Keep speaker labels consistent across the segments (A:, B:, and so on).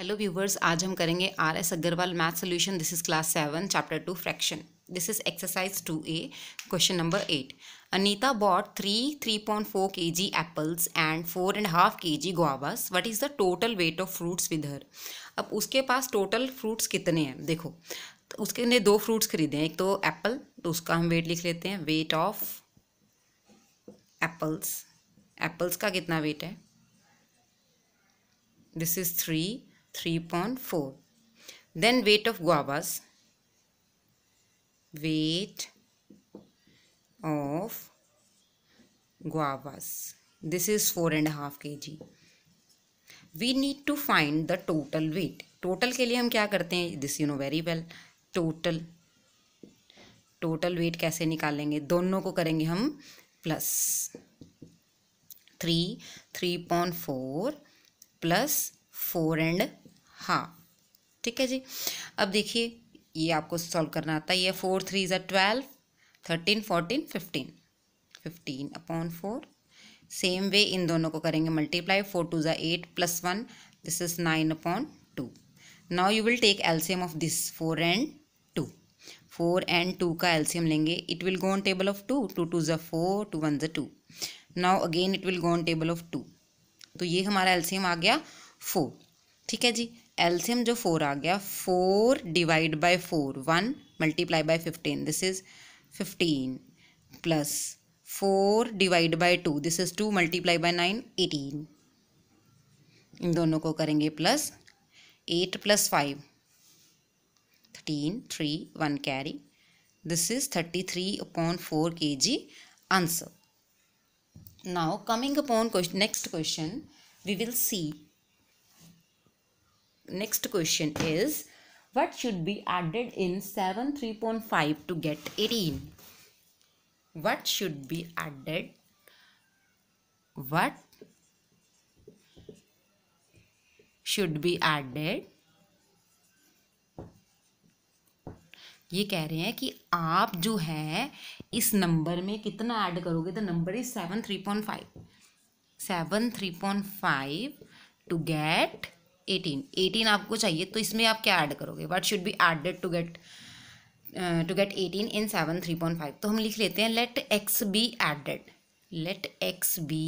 A: Hello viewers आज हम करेंगे R S Agarwal math solution this is class seven chapter two fraction this is exercise two A question number eight Anita bought three three point four K G apples and four and half K G guavas what is the total weight of fruits with her अब उसके पास total fruits कितने हैं देखो तो उसके ने दो fruits खरीदे हैं एक तो एप्पल तो उसका हम वेट लिख लेते हैं वेट ऑफ एप्पल्स एप्पल्स का कितना वेट है this is three 3.4. Then weight of guavas. Weight of guavas. This is 4.5 kg. We need to find the total weight total के लिए हम क्या करते हैं this you know very well total total weight कैसे निकालेंगे दोनों को करेंगे हम plus three three point four plus four and हाँ ठीक है जी अब देखिए ये आपको सॉल्व करना आता है ये फोर थ्री ज़ा twelve thirteen fourteen fifteen fifteen upon four same way इन दोनों को करेंगे मल्टीप्लाई फोर टू ज़ा eight plus one this is nine upon two now you will take LCM of this four and two four and two का LCM लेंगे it will go on table of two two two ज़ा four two one ज़ा two now again it will go on table of two तो ये हमारा एल्सियम आ गया four ठीक है जी एल्सियम जो फोर आ गया four divide by four one multiply by fifteen this is fifteen plus four divide by two this is two multiply by nine eighteen इन दोनों को करेंगे plus eight plus five thirteen three one carry this is thirty three upon four K G answer now coming upon question next question we will see next question is what should be added in 7 3.5 to get 18 what should be added what should be added ये कह रहे हैं कि आप जो है इस number में कितना ऐड करोगे तो number is seven three point five seven three point five to get eighteen eighteen आपको चाहिए तो इसमें आप क्या ऐड करोगे what should be added to get to get eighteen in seven three point five तो हम लिख लेते हैं let X be added let X be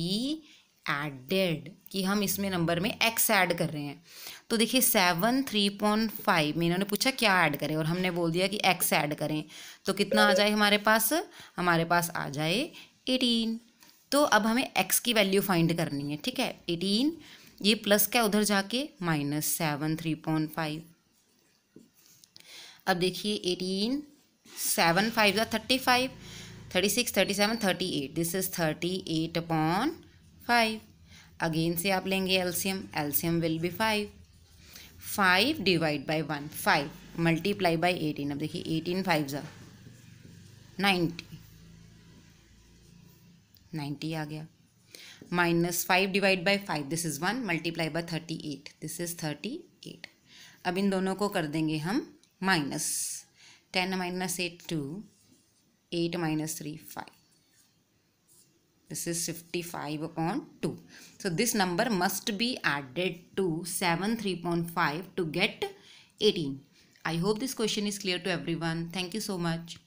A: added कि हम इसमें नंबर में एक्स ऐड कर रहे हैं तो देखिए सेवन थ्री पॉइंट फाइव में इन्होंने पूछा क्या ऐड करें और हमने बोल दिया कि एक्स ऐड करें तो कितना आ जाए हमारे पास हमारे पास आ जाए एटीन तो अब हमें एक्स की वैल्यू फाइंड करनी है ठीक है एटीन ये प्लस क्या उधर जाके minus seven three point five अब देखिए एटीन सेवन फाइव या thirty five thirty six thirty seven thirty eight this is thirty eight upon five again से आप लेंगे LCM LCM will be five five divide by one five multiply by eighteen अब देखिए eighteen five ज़ा ninety ninety आ गया minus 5 divided by 5 This is 1 multiply by 38 This is 38 अब इन दोनों को कर देंगे हम minus ten minus eight two eight this is 55 upon 2 so this number must be added to 73.5 to get 18 i hope this question is clear to everyone thank you so much